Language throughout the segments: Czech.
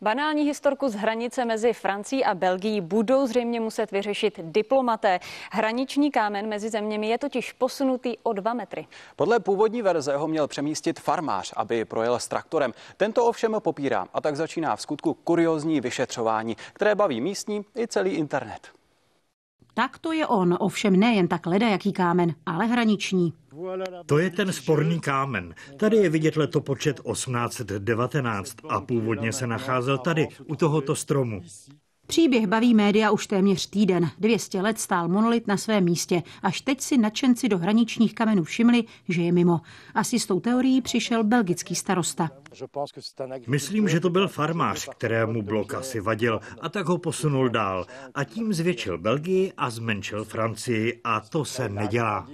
Banální historku z hranice mezi Francií a Belgií budou zřejmě muset vyřešit diplomaté. Hraniční kámen mezi zeměmi je totiž posunutý o dva metry. Podle původní verze ho měl přemístit farmář, aby projel s traktorem. Tento ovšem popírá a tak začíná v skutku kuriozní vyšetřování, které baví místní i celý internet. Tak to je on, ovšem nejen tak leda jaký kámen, ale hraniční. To je ten sporný kámen. Tady je vidět letopočet 1819 a původně se nacházel tady, u tohoto stromu. Příběh baví média už téměř týden. 200 let stál monolit na svém místě. Až teď si nadšenci do hraničních kamenů všimli, že je mimo. Asi s tou teorií přišel belgický starosta. Myslím, že to byl farmář, kterému blok asi vadil a tak ho posunul dál. A tím zvětšil Belgii a zmenšil Francii a to se nedělá.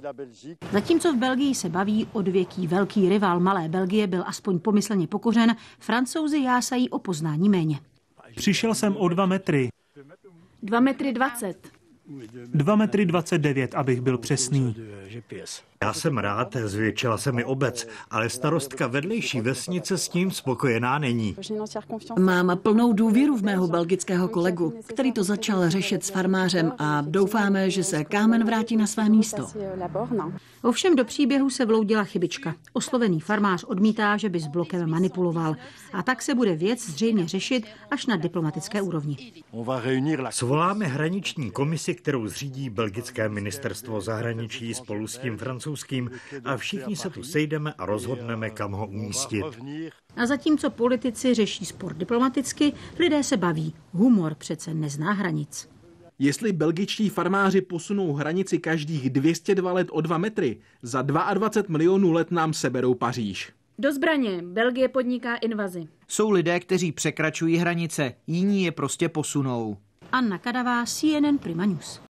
Zatímco v Belgii se baví odvěký velký rival malé Belgie byl aspoň pomyslně pokořen, francouzi jásají o poznání méně. Přišel jsem o dva metry. Dva metry dvacet. Dva metry dvacet devět, abych byl přesný. Já jsem rád, zvětšila se mi obec, ale starostka vedlejší vesnice s tím spokojená není. Mám plnou důvěru v mého belgického kolegu, který to začal řešit s farmářem a doufáme, že se kámen vrátí na své místo. Ovšem do příběhu se vloudila chybička. Oslovený farmář odmítá, že by s blokem manipuloval. A tak se bude věc zřejmě řešit až na diplomatické úrovni. Svoláme hraniční komisi, kterou zřídí belgické ministerstvo zahraničí spolu s tím francouzským francouzským a všichni se tu sejdeme a rozhodneme, kam ho umístit. A zatímco politici řeší sport diplomaticky, lidé se baví. Humor přece nezná hranic. Jestli belgičtí farmáři posunou hranici každých 202 let o 2 metry, za 22 milionů let nám seberou Paříž. Do zbraně. Belgie podniká invazi. Jsou lidé, kteří překračují hranice, jiní je prostě posunou. Anna Kadavá, CNN Prima News.